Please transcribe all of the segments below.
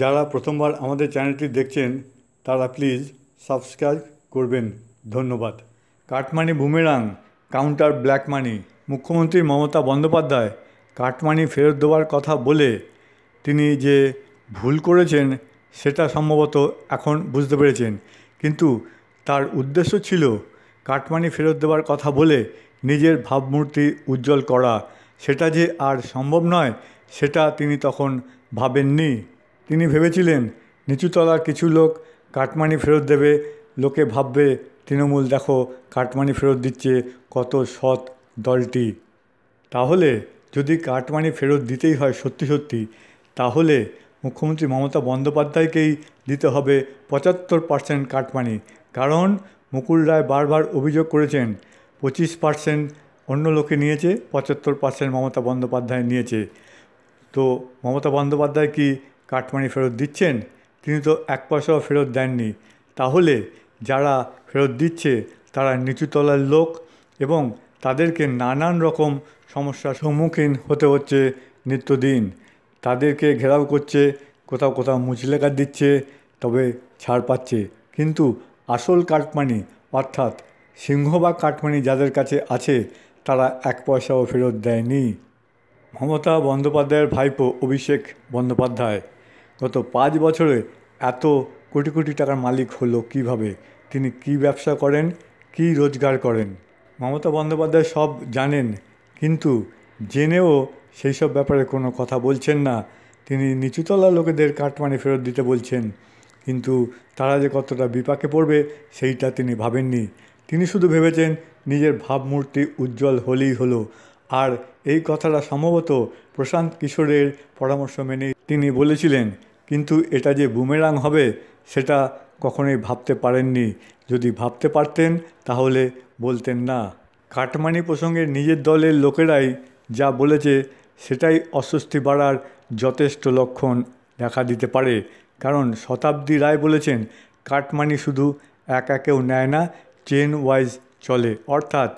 যারা প্রথমবার আমাদের চ্যানেলটি দেখছেন তারা প্লিজ সাবস্ক্রাইব করবেন ধন্যবাদ cut money boomerang counter black money মুখ্যমন্ত্রী মমতা বন্দ্যোপাধ্যায় কাটমানি ফেরত দেওয়ার কথা বলে তিনি যে ভুল করেছেন সেটা সম্ভবত এখন বুঝতে পেরেছেন কিন্তু তার উদ্দেশ্য ছিল কাটমানি ফেরত দেওয়ার কথা বলে নিজের ভাবমূর্তি উজ্জ্বল করা সেটা যে আর সম্ভব নয় সেটা তিনি তখন ভাবেননি তিনি ভেবেছিলেন নিচুতলার কিছু লোক কাটমানি ফেরত দেবে লোকে ভাববে তৃণমূল দেখো কাটমানি ফেরত দিচ্ছে কত সৎ দলটি তাহলে যদি কাটমানি ফেরত দিতেই হয় সত্যি সত্যি তাহলে মুখ্যমন্ত্রী মমতা বন্দ্যোপাধ্যায়কেই দিতে হবে পঁচাত্তর পার্সেন্ট কাটমানি কারণ মুকুল রায় বারবার অভিযোগ করেছেন পঁচিশ পার্সেন্ট অন্য লোকে নিয়েছে পঁচাত্তর পার্সেন্ট মমতা বন্দ্যোপাধ্যায় নিয়েছে তো মমতা বন্দ্যোপাধ্যায় কি কাটমানি ফেরত দিচ্ছেন তিনি তো এক পয়সাও ফেরত দেননি তাহলে যারা ফেরত দিচ্ছে তারা নিচুতলার লোক এবং তাদেরকে নানান রকম সমস্যার সম্মুখীন হতে হচ্ছে নিত্যদিন তাদেরকে ঘেরাও করছে কোথাও কোথাও মুচলেখা দিচ্ছে তবে ছাড় পাচ্ছে কিন্তু আসল কাটমানি অর্থাৎ সিংহ বা কাটমানি যাদের কাছে আছে তারা এক পয়সাও ফেরত দেয়নি মমতা বন্দ্যোপাধ্যায়ের ভাইপো অভিষেক বন্দ্যোপাধ্যায় গত পাঁচ বছরে এত কোটি কোটি টাকার মালিক হলো কিভাবে তিনি কি ব্যবসা করেন কি রোজগার করেন মমতা বন্দ্যোপাধ্যায় সব জানেন কিন্তু জেনেও সেই সব ব্যাপারে কোনো কথা বলছেন না তিনি নিচুতলা লোকেদের কাটমানি ফেরত দিতে বলছেন কিন্তু তারা যে কতটা বিপাকে পড়বে সেইটা তিনি ভাবেননি তিনি শুধু ভেবেছেন নিজের ভাবমূর্তি উজ্জ্বল হলেই হলো আর এই কথাটা সম্ভবত প্রশান্ত কিশোরের পরামর্শ মেনে তিনি বলেছিলেন কিন্তু এটা যে বুমেরাং হবে সেটা কখনোই ভাবতে পারেননি যদি ভাবতে পারতেন তাহলে বলতেন না কাটমানি প্রসঙ্গে নিজের দলের লোকেরাই যা বলেছে সেটাই অস্বস্তি বাড়ার যথেষ্ট লক্ষণ দেখা দিতে পারে কারণ শতাব্দী রায় বলেছেন কাটমানি শুধু এক একেও নেয় না চেন ওয়াইজ চলে অর্থাৎ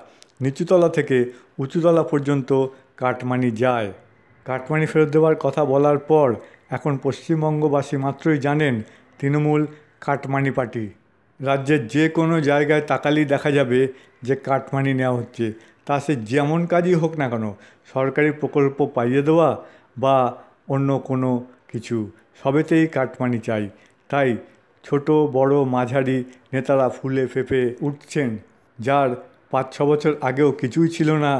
নিচুতলা থেকে উঁচুতলা পর্যন্ত কাটমানি যায় কাটমানি ফেরত দেওয়ার কথা বলার পর এখন পশ্চিমবঙ্গবাসী মাত্রই জানেন তৃণমূল কাটমানি পার্টি রাজ্যের যে কোনো জায়গায় তাকালেই দেখা যাবে যে কাটমানি নেওয়া হচ্ছে তা সে যেমন কাজই হোক না কেন সরকারি প্রকল্প পাইয়ে দেওয়া বা অন্য কোনো কিছু সবেতেই কাটমানি চাই তাই ছোট বড় মাঝারি নেতারা ফুলে ফেপে উঠছেন যার পাঁচ ছ বছর আগেও কিছুই ছিল না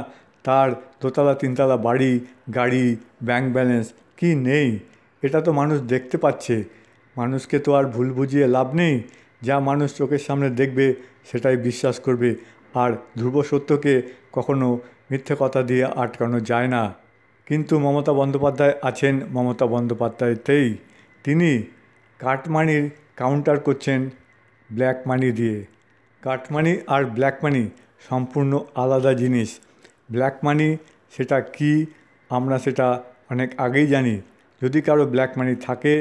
তার দোতলা তিনতলা বাড়ি গাড়ি ব্যাংক ব্যালেন্স কি নেই এটা তো মানুষ দেখতে পাচ্ছে মানুষকে তো আর ভুল বুঝিয়ে লাভ নেই যা মানুষ চোখের সামনে দেখবে সেটাই বিশ্বাস করবে আর ধ্রুব সত্যকে কখনো মিথ্যে কথা দিয়ে আটকানো যায় না কিন্তু মমতা বন্দ্যোপাধ্যায় আছেন মমতা বন্দ্যোপাধ্যায়তেই তিনি কাটমানির কাউন্টার করছেন ব্ল্যাক মানি দিয়ে কাটমানি আর ব্ল্যাক মানি সম্পূর্ণ আলাদা জিনিস ব্ল্যাক মানি সেটা কি আমরা সেটা অনেক আগেই জানি যদি কারো ব্ল্যাক মানি থাকে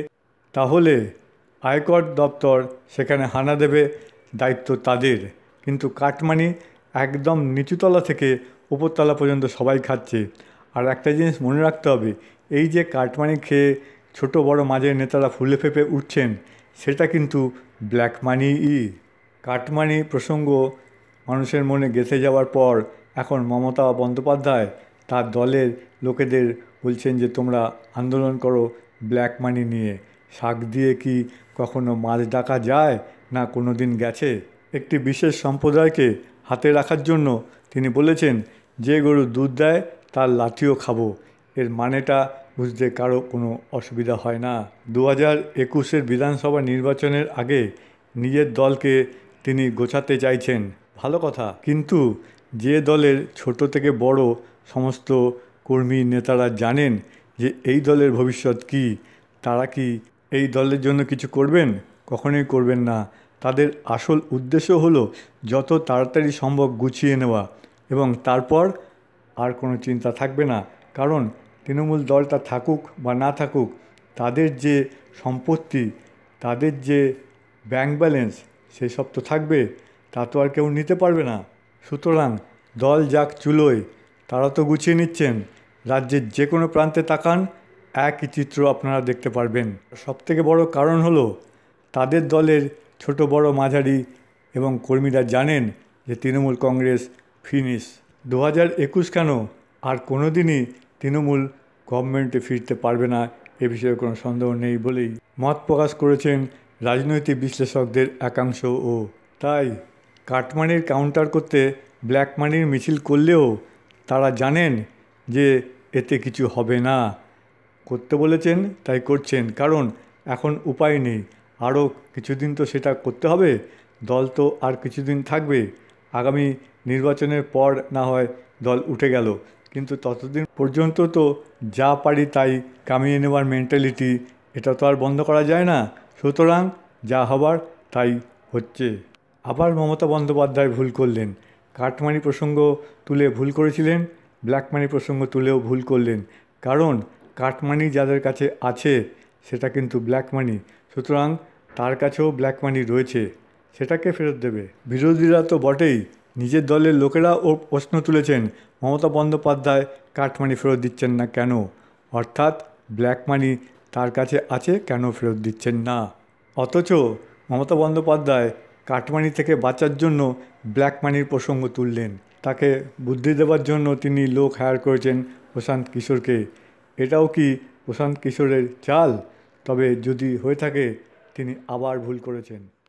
তাহলে আয়কর দপ্তর সেখানে হানা দেবে দায়িত্ব তাদের কিন্তু কাটমানি একদম নিচুতলা থেকে উপরতলা পর্যন্ত সবাই খাচ্ছে আর একটা জিনিস মনে রাখতে হবে এই যে কাটমানি খেয়ে ছোট বড় মাঝের নেতারা ফুলে ফেপে উঠছেন সেটা কিন্তু ব্ল্যাক মানি ই কাটমানি প্রসঙ্গ মানুষের মনে গেঁথে যাওয়ার পর এখন মমতা বন্দ্যোপাধ্যায় তার দলের লোকেদের বলছেন যে তোমরা আন্দোলন করো ব্ল্যাক মানি নিয়ে শাক দিয়ে কি কখনো মাছ ডাকা যায় না কোনো দিন গেছে একটি বিশেষ সম্প্রদায়কে হাতে রাখার জন্য তিনি বলেছেন যে গরু দুধ দেয় তার লাঠিও খাবো এর মানেটা বুঝতে কারো কোনো অসুবিধা হয় না দু হাজার একুশের বিধানসভা নির্বাচনের আগে নিজের দলকে তিনি গোছাতে চাইছেন ভালো কথা কিন্তু যে দলের ছোট থেকে বড় সমস্ত কর্মী নেতারা জানেন যে এই দলের ভবিষ্যৎ কি তারা কি এই দলের জন্য কিছু করবেন কখনোই করবেন না তাদের আসল উদ্দেশ্য হলো যত তাড়াতাড়ি সম্ভব গুছিয়ে নেওয়া এবং তারপর আর কোনো চিন্তা থাকবে না কারণ তৃণমূল দলটা থাকুক বা না থাকুক তাদের যে সম্পত্তি তাদের যে ব্যাংক ব্যালেন্স সেই সব তো থাকবে তা তো আর কেউ নিতে পারবে না সুতরাং দল যাক চুলোয় তারা তো গুছিয়ে নিচ্ছেন রাজ্যের যে কোনো প্রান্তে তাকান একই চিত্র আপনারা দেখতে পারবেন সবথেকে বড় কারণ হল তাদের দলের ছোট বড় মাঝারি এবং কর্মীরা জানেন যে তৃণমূল কংগ্রেস ফিনিশ দু হাজার একুশ কেন আর কোনো দিনই তৃণমূল গভর্নমেন্টে ফিরতে পারবে না এ বিষয়ে কোনো সন্দেহ নেই বলেই মত প্রকাশ করেছেন রাজনৈতিক বিশ্লেষকদের একাংশ ও তাই কাটমানির কাউন্টার করতে ব্ল্যাক মানির মিছিল করলেও তারা জানেন যে এতে কিছু হবে না করতে বলেছেন তাই করছেন কারণ এখন উপায় নেই আরও কিছুদিন তো সেটা করতে হবে দল তো আর কিছুদিন থাকবে আগামী নির্বাচনের পর না হয় দল উঠে গেল কিন্তু ততদিন পর্যন্ত তো যা পারি তাই কামিয়ে নেওয়ার মেন্টালিটি এটা তো আর বন্ধ করা যায় না সুতরাং যা হবার তাই হচ্ছে আবার মমতা বন্দ্যোপাধ্যায় ভুল করলেন কাটমানি প্রসঙ্গ তুলে ভুল করেছিলেন ব্ল্যাক মানি প্রসঙ্গ তুলেও ভুল করলেন কারণ কাটমানি যাদের কাছে আছে সেটা কিন্তু ব্ল্যাক মানি সুতরাং তার কাছেও ব্ল্যাক মানি রয়েছে সেটাকে ফেরত দেবে বিরোধীরা তো বটেই নিজের দলের লোকেরা ও প্রশ্ন তুলেছেন মমতা বন্দ্যোপাধ্যায় কাটমানি ফেরত দিচ্ছেন না কেন অর্থাৎ ব্ল্যাক মানি তার কাছে আছে কেন ফেরত দিচ্ছেন না অথচ মমতা বন্দ্যোপাধ্যায় কাটমানি থেকে বাঁচার জন্য ব্ল্যাক মানির প্রসঙ্গ তুললেন তাকে বুদ্ধি দেওয়ার জন্য তিনি লোক হায়ার করেছেন প্রশান্ত কিশোরকে এটাও কি প্রশান্ত কিশোরের চাল তবে যদি হয়ে থাকে তিনি আবার ভুল করেছেন